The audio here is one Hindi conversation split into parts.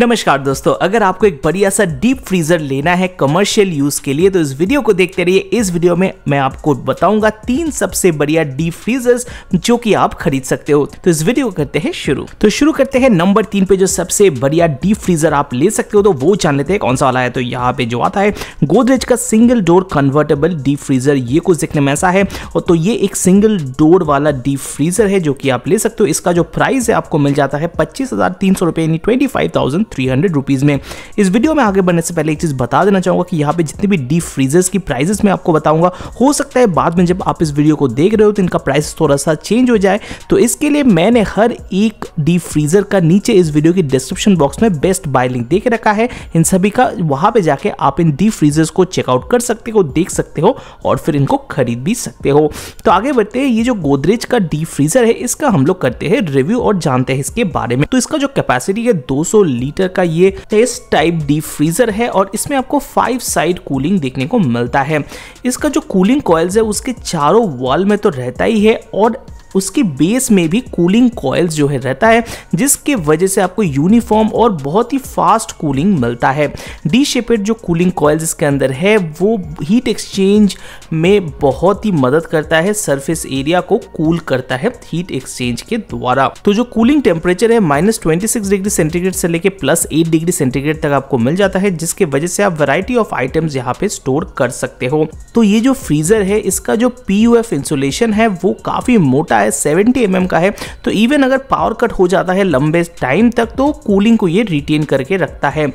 नमस्कार दोस्तों अगर आपको एक बढ़िया सा डीप फ्रीजर लेना है कमर्शियल यूज के लिए तो इस वीडियो को देखते रहिए इस वीडियो में मैं आपको बताऊंगा तीन सबसे बढ़िया डीप फ्रीजर्स जो कि आप खरीद सकते हो तो इस वीडियो को करते हैं शुरू तो शुरू करते हैं नंबर तीन पे जो सबसे बढ़िया डीप फ्रीजर आप ले सकते हो तो वो जान लेते हैं कौन सा वाला है तो यहाँ पे जो आता है गोदरेज का single door convertible deep freezer ये कुछ देखने में ऐसा है और तो ये एक सिंगल डोर वाला डीप फ्रीजर है जो कि आप ले सकते हो इसका जो प्राइस है आपको मिल जाता है पच्चीस हजार तीन सौ रुपए यानी ट्वेंटी फाइव थाउजेंड 1300 में इस वीडियो में आगे बढ़ने से पहले एक चीज़ बता देना चाहूंगा कि यहाँ पे जितने भी डीप फ्रीजर्स की प्राइजेस में आपको बताऊंगा हो सकता है बाद में जब आप इस वीडियो को देख रहे हो तो इनका प्राइस थोड़ा सा चेंज हो जाए तो इसके लिए मैंने हर एक डीप फ्रीजर का नीचे इस वीडियो की डिस्क्रिप्शन बॉक्स में बेस्ट बाय लिंक देख रखा है इन सभी का वहां पे जाके आप इन डीप फ्रीजर्स को चेकआउट कर सकते हो देख सकते हो और फिर इनको खरीद भी सकते हो तो आगे बढ़ते हैं ये जो गोदरेज का डीप फ्रीजर है इसका हम लोग करते हैं रिव्यू और जानते हैं इसके बारे में तो इसका जो कैपेसिटी है दो लीटर लीटर का ये एस टाइप डी फ्रीजर है और इसमें आपको फाइव साइड कूलिंग देखने को मिलता है इसका जो कूलिंग कॉयल्स है उसके चारों वॉल में तो रहता ही है और उसके बेस में भी कूलिंग कॉयल्स जो है रहता है जिसके वजह से आपको यूनिफॉर्म और बहुत ही फास्ट कूलिंग मिलता है डी शेपेड जो कूलिंग कॉयल्स इसके अंदर है वो हीट एक्सचेंज में बहुत ही मदद करता है सरफेस एरिया को कूल करता है हीट एक्सचेंज के द्वारा तो जो कूलिंग टेम्परेचर है माइनस डिग्री सेंटीग्रेड से लेकर प्लस एट डिग्री सेंटीग्रेड तक आपको मिल जाता है जिसके वजह से आप वराइटी ऑफ आइटम्स यहाँ पे स्टोर कर सकते हो तो ये जो फ्रीजर है इसका जो पी इंसुलेशन है वो काफी मोटा का है सेवेंटी एम का है तो इवन अगर पावर कट हो जाता है लंबे टाइम तक तो कूलिंग को ये रिटेन करके रखता है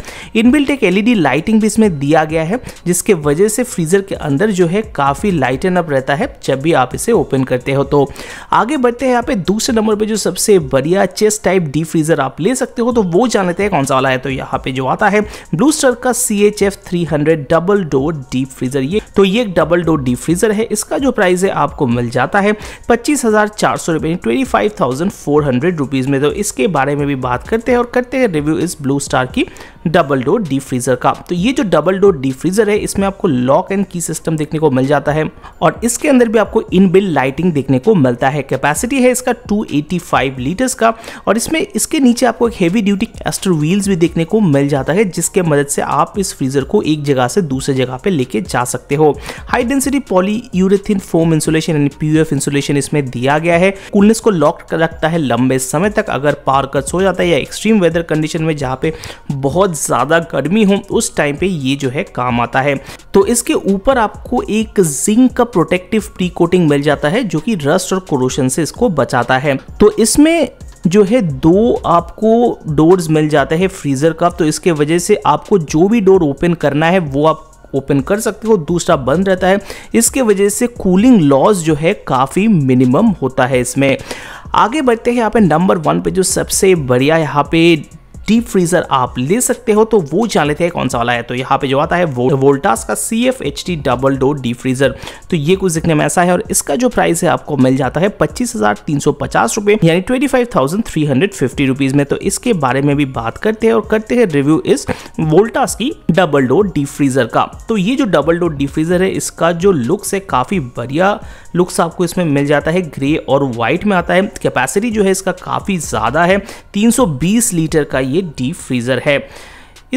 इनबिल्ट एक एलईडी लाइटिंग भी इसमें दिया गया है जिसके वजह से फ्रीजर के अंदर जो है काफ़ी लाइटन अप रहता है जब भी आप इसे ओपन करते हो तो आगे बढ़ते हैं यहाँ पे दूसरे नंबर पे जो सबसे बढ़िया चेस्ट टाइप डी फ्रीजर आप ले सकते हो तो वो जान लेते हैं कौन सा वाला है तो यहाँ पे जो आता है ब्लू स्टर का C H F three hundred double door deep freezer ये तो ये एक डबल डोर डीप फ्रीजर है इसका जो प्राइस है आपको मिल जाता है पच्चीस हजार चार सौ रुपये twenty five thousand four hundred rupees में तो इसके बारे में भी बात करते हैं और करते हैं रिव्यू इस ब्लू स्टार की डबल डोर डी फ्रीजर का तो ये जो डबल डोर डी फ्रीजर है इसमें आपको लॉक एंड की सिस्टम देखने को मिल जाता है और इसके अंदर भी आपको इन लाइटिंग देखने को मिलता है कैपेसिटी है इसका 285 लीटर्स का और इसमें इसके नीचे आपको एक हैवी ड्यूटी एस्टर व्हील्स भी देखने को मिल जाता है जिसके मदद से आप इस फ्रीजर को एक जगह से दूसरे जगह पे लेके जा सकते हो high density polyurethane foam insulation यानी पीयूएफ इंसुलेशन इसमें दिया गया है कूलनेस को लॉक रखता है लंबे समय तक अगर कर हो जाता है या एक्सट्रीम वेदर कंडीशन में जहाँ पे बहुत बहुत ज़्यादा गर्मी हो उस टाइम पे ये जो है काम आता है तो इसके ऊपर आपको एक जिंक का प्रोटेक्टिव प्री कोटिंग मिल जाता है जो कि रस्ट और कोरोशन से इसको बचाता है तो इसमें जो है दो आपको डोर्स मिल जाते हैं फ्रीज़र का तो इसके वजह से आपको जो भी डोर ओपन करना है वो आप ओपन कर सकते हो दूसरा बंद रहता है इसके वजह से कूलिंग लॉस जो है काफ़ी मिनिमम होता है इसमें आगे बढ़ते हैं यहाँ पे नंबर वन पे जो सबसे बढ़िया यहाँ पे डीप फ्रीजर आप ले सकते हो तो वो जान लेते हैं कौन सा वाला है तो यहाँ पे जो आता है वो, वोल्टास का C F H T double door deep freezer तो ये कुछ दिखने में ऐसा है और इसका जो प्राइस है आपको मिल जाता है पच्चीस हजार तीन सौ पचास रुपए यानी twenty five thousand three hundred fifty rupees में तो इसके बारे में भी बात करते हैं और करते हैं रिव्यू इस वोल्टास की डबल डोर डीप फ्रीजर का तो ये जो डबल डोर डीप फ्रीजर है इसका जो लुक्स है काफी बढ़िया लुक्स आपको इसमें मिल जाता है ग्रे और व्हाइट में आता है कैपेसिटी जो है इसका काफी ज्यादा है बीस लीटर का ये डीप फ्रीज़र है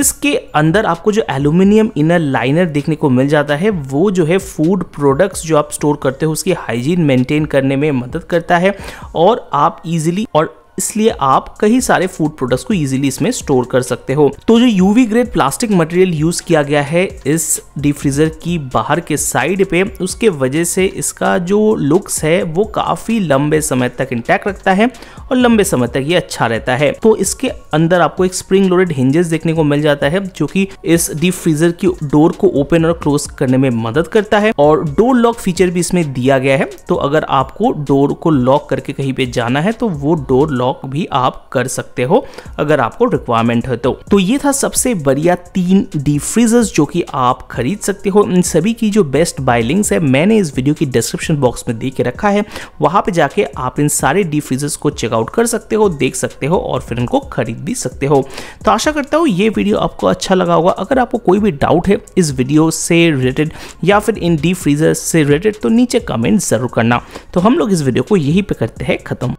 इसके अंदर आपको जो एल्यूमिनियम इनर लाइनर देखने को मिल जाता है वो जो है फूड प्रोडक्ट्स जो आप स्टोर करते हो उसकी हाइजीन मेंटेन करने में मदद करता है और आप इजीली और इसलिए आप कई सारे फूड प्रोडक्ट्स को इजीली इसमें स्टोर कर सकते हो तो जो UV grade plastic material use किया गया है इस डीप फ्रीजर की बाहर के साइड पे उसके वजह से इसका जो लुक्स है वो काफी लंबे समय तक इंटैक्ट रखता है और लंबे समय तक ये अच्छा रहता है तो इसके अंदर आपको एक स्प्रिंग लोडेड हिंजेस देखने को मिल जाता है जो कि इस डीप फ्रीजर की डोर को ओपन और क्लोज करने में मदद करता है और डोर लॉक फीचर भी इसमें दिया गया है तो अगर आपको डोर को लॉक करके कहीं पे जाना है तो वो डोर लॉक स्टॉक भी आप कर सकते हो अगर आपको रिक्वायरमेंट है तो तो ये था सबसे बढ़िया तीन डी फ्रीजर्स जो कि आप खरीद सकते हो इन सभी की जो बेस्ट बाय लिंक्स है मैंने इस वीडियो की डिस्क्रिप्शन बॉक्स में दे के रखा है वहां पे जाके आप इन सारे डी फ्रीजर्स को चेकआउट कर सकते हो देख सकते हो और फिर इनको खरीद भी सकते हो तो आशा करता हूँ ये वीडियो आपको अच्छा लगा होगा अगर आपको कोई भी डाउट है इस वीडियो से रिलेटेड या फिर इन डी फ्रीजर्स से रिलेटेड तो नीचे कमेंट ज़रूर करना तो हम लोग इस वीडियो को यहीं पर करते हैं ख़त्म